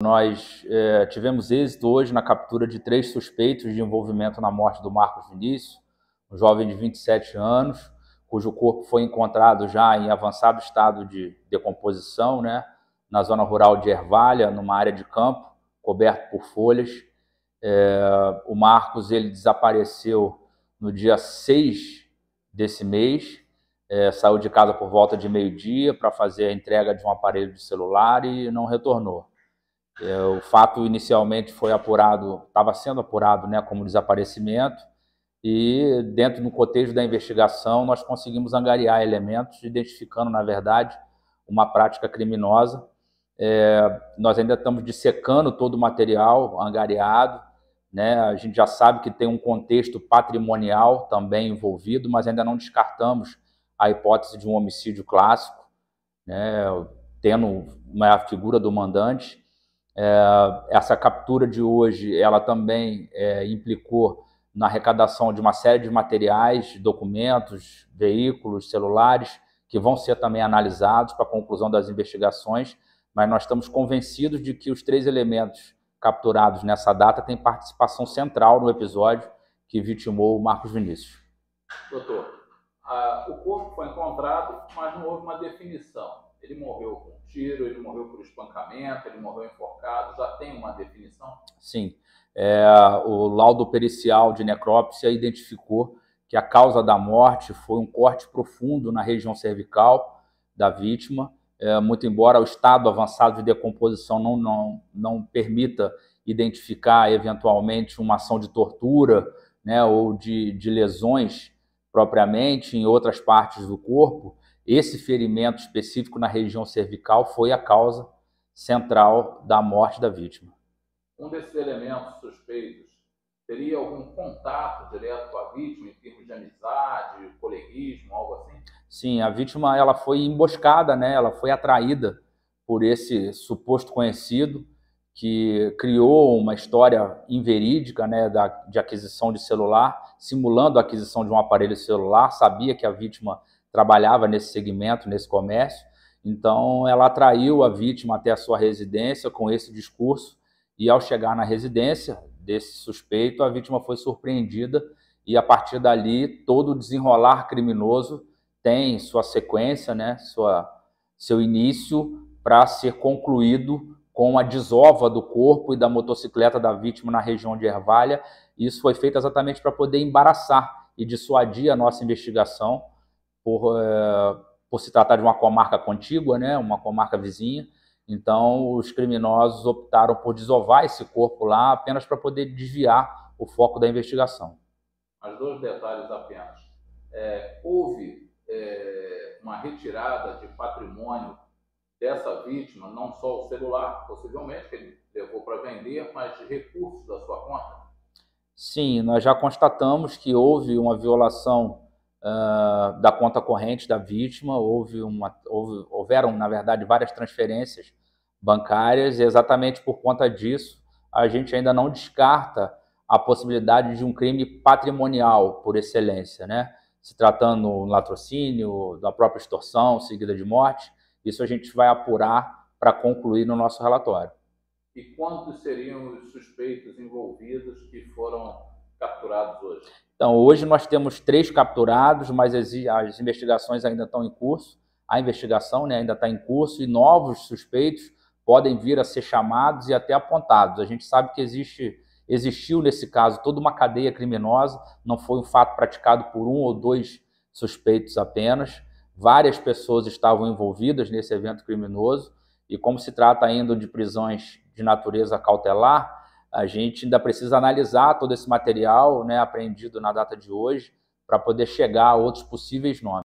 Nós é, tivemos êxito hoje na captura de três suspeitos de envolvimento na morte do Marcos Vinícius, um jovem de 27 anos, cujo corpo foi encontrado já em avançado estado de decomposição, né, na zona rural de Ervalha, numa área de campo, coberto por folhas. É, o Marcos ele desapareceu no dia 6 desse mês, é, saiu de casa por volta de meio-dia para fazer a entrega de um aparelho de celular e não retornou. É, o fato inicialmente foi apurado, estava sendo apurado né, como desaparecimento, e dentro do cotejo da investigação nós conseguimos angariar elementos, identificando, na verdade, uma prática criminosa. É, nós ainda estamos dissecando todo o material angariado, né? a gente já sabe que tem um contexto patrimonial também envolvido, mas ainda não descartamos a hipótese de um homicídio clássico, né? tendo uma né, figura do mandante é, essa captura de hoje, ela também é, implicou na arrecadação de uma série de materiais, documentos, veículos, celulares, que vão ser também analisados para a conclusão das investigações, mas nós estamos convencidos de que os três elementos capturados nessa data têm participação central no episódio que vitimou o Marcos Vinícius. Doutor, a, ah, o corpo foi encontrado, mas não houve uma definição. Ele morreu com tiro, ele morreu por espancamento, ele morreu enforcado, já tem uma definição? Sim. É, o laudo pericial de necrópsia identificou que a causa da morte foi um corte profundo na região cervical da vítima, é, muito embora o estado avançado de decomposição não, não, não permita identificar eventualmente uma ação de tortura né, ou de, de lesões propriamente em outras partes do corpo, esse ferimento específico na região cervical foi a causa central da morte da vítima. Um desses elementos suspeitos teria algum contato direto com a vítima em termos de amizade, coleguismo, algo assim? Sim, a vítima ela foi emboscada, né? Ela foi atraída por esse suposto conhecido que criou uma história inverídica, né, da, de aquisição de celular, simulando a aquisição de um aparelho celular, sabia que a vítima trabalhava nesse segmento, nesse comércio. Então, ela atraiu a vítima até a sua residência com esse discurso. E ao chegar na residência desse suspeito, a vítima foi surpreendida. E a partir dali, todo o desenrolar criminoso tem sua sequência, né, sua, seu início, para ser concluído com a desova do corpo e da motocicleta da vítima na região de Ervalha. Isso foi feito exatamente para poder embaraçar e dissuadir a nossa investigação por, é, por se tratar de uma comarca contígua, né, uma comarca vizinha. Então, os criminosos optaram por desovar esse corpo lá apenas para poder desviar o foco da investigação. Mais dois detalhes apenas. É, houve é, uma retirada de patrimônio dessa vítima, não só o celular, possivelmente, que ele levou para vender, mas de recursos da sua conta? Sim, nós já constatamos que houve uma violação uh, da conta corrente da vítima. Houve uma, houve, houveram, na verdade, várias transferências bancárias e exatamente por conta disso a gente ainda não descarta a possibilidade de um crime patrimonial por excelência, né? Se tratando do latrocínio, da própria extorsão seguida de morte, isso a gente vai apurar para concluir no nosso relatório. E quantos seriam os suspeitos envolvidos que foram capturados hoje? Então, hoje nós temos três capturados, mas as, as investigações ainda estão em curso. A investigação né, ainda está em curso e novos suspeitos podem vir a ser chamados e até apontados. A gente sabe que existe existiu nesse caso toda uma cadeia criminosa, não foi um fato praticado por um ou dois suspeitos apenas. Várias pessoas estavam envolvidas nesse evento criminoso e como se trata ainda de prisões de natureza cautelar, a gente ainda precisa analisar todo esse material né, aprendido na data de hoje para poder chegar a outros possíveis nomes.